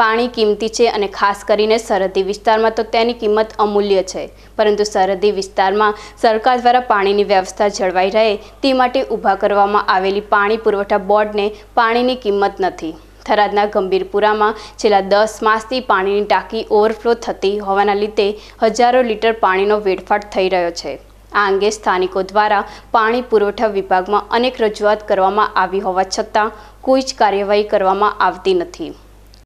પાણી કિંમતી છે અને ખાસ કરીને સરહદી વિસ્તારમાં તો તેની કિંમત અમૂલ્ય છે પરંતુ સરહદી વિસ્તારમાં સરકાર દ્વારા પાણીની વ્યવસ્થા જળવાઈ રહે તે માટે ઊભા કરવામાં આવેલી પાણી પુરવઠા બોર્ડને પાણીની કિંમત નથી થરાદના ગંભીરપુરામાં છેલ્લા દસ માસથી પાણીની ટાંકી ઓવરફ્લો થતી હોવાના લીધે હજારો લીટર પાણીનો વેડફાટ થઈ રહ્યો છે આ અંગે સ્થાનિકો દ્વારા પાણી પુરવઠા વિભાગમાં અનેક રજૂઆત કરવામાં આવી હોવા છતાં કોઈ જ કાર્યવાહી કરવામાં આવતી નથી